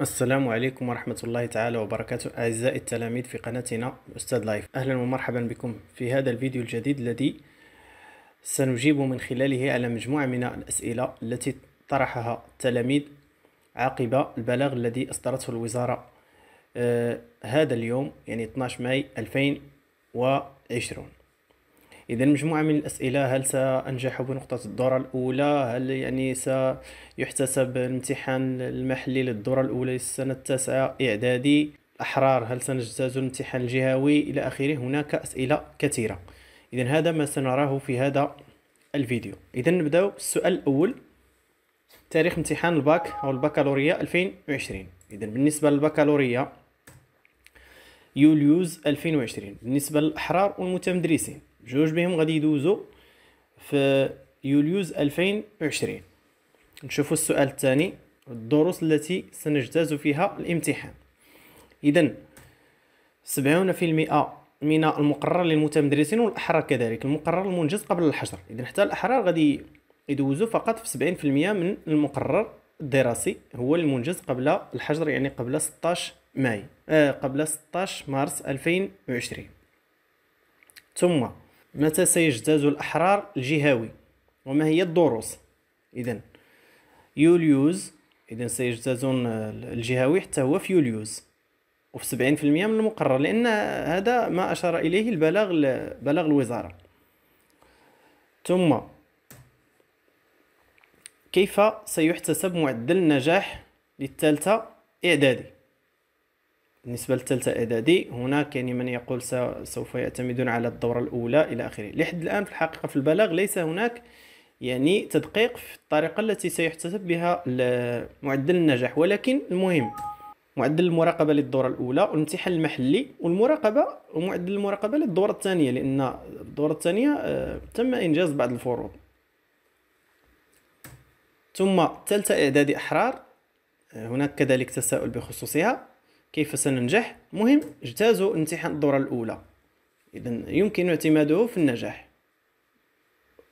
السلام عليكم ورحمة الله تعالى وبركاته أعزائي التلاميذ في قناتنا أستاذ لايف أهلا ومرحبا بكم في هذا الفيديو الجديد الذي سنجيب من خلاله على مجموعة من الأسئلة التي طرحها التلاميذ عقب البلاغ الذي أصدرته الوزارة آه، هذا اليوم يعني 12 ماي 2020 إذا مجموعة من الأسئلة هل سأنجح بنقطة الدورة الأولى هل يعني سيحتسب الامتحان المحلي للدورة الأولى للسنة التاسعة إعدادي أحرار هل سنجتاز الامتحان الجهوي إلى آخره هناك أسئلة كثيرة إذا هذا ما سنراه في هذا الفيديو إذا نبدأ بالسؤال الأول تاريخ امتحان الباك أو البكالوريا 2020 إذا بالنسبة للبكالوريا يوليوز 2020 بالنسبة للأحرار والمتمدرسين جوج بهم غادي يدوزو في يوليوز 2020 نشوفوا السؤال الثاني الدروس التي سنجتاز فيها الامتحان اذا 70% من المقرر للمتمدرسين والاحرار كذلك المقرر المنجز قبل الحشر اذا حتى الاحرار غادي يدوزوا فقط في 70% من المقرر الدراسي هو المنجز قبل الحجر يعني قبل 16 ماي آه قبل 16 مارس 2020 ثم متى سيجتاز الأحرار الجهوي وما هي الدروس إذا يوليوز إذا سيجتازون الجهوي حتى هو في يوليوز وفي 70% من المقرر لأن هذا ما أشار إليه البلاغ بلاغ الوزارة ثم كيف سيحتسب معدل النجاح للثالثة إعدادي بالنسبه للثالثه اعدادي هناك يعني من يقول سوف يعتمدون على الدوره الاولى الى اخره لحد الان في الحقيقه في البلاغ ليس هناك يعني تدقيق في الطريقه التي سيحتسب بها معدل النجاح ولكن المهم معدل المراقبه للدوره الاولى والامتحان المحلي والمراقبه ومعدل المراقبه للدوره الثانيه لان الدوره الثانيه آه، تم انجاز بعض الفروض ثم ثالثه اعدادي احرار آه، هناك كذلك تساؤل بخصوصها كيف سننجح المهم اجتازوا امتحان الدورة الأولى إذا يمكن اعتماده في النجاح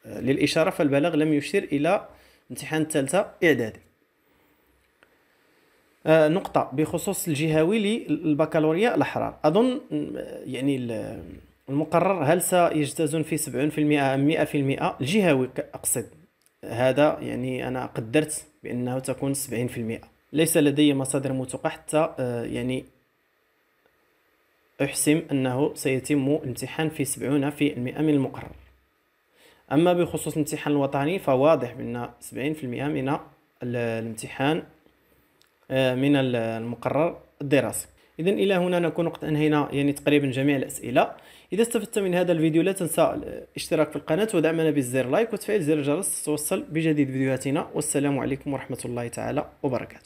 آه، للإشارة فالبلاغ لم يشير إلى امتحان الثالثة إعدادي آه، نقطة بخصوص الجهوي للبكالوريا الأحرار أظن آه، يعني المقرر هل سيجتازون في 70% أم 100% الجهوي أقصد هذا يعني أنا قدرت بأنه تكون 70% ليس لدي مصادر موثوقة حتى آه، يعني أحسم أنه سيتم الامتحان في سبعون في المئة من المقرر أما بخصوص الامتحان الوطني فواضح بأن سبعين في المئة من الامتحان آه، من المقرر الدراسي إذا إلى هنا نكون قد أنهينا يعني تقريبا جميع الأسئلة إذا استفدت من هذا الفيديو لا تنسى الاشتراك في القناة ودعمنا بالزر لايك وتفعيل زر الجرس لتتوصل بجديد فيديوهاتنا والسلام عليكم ورحمة الله تعالى وبركاته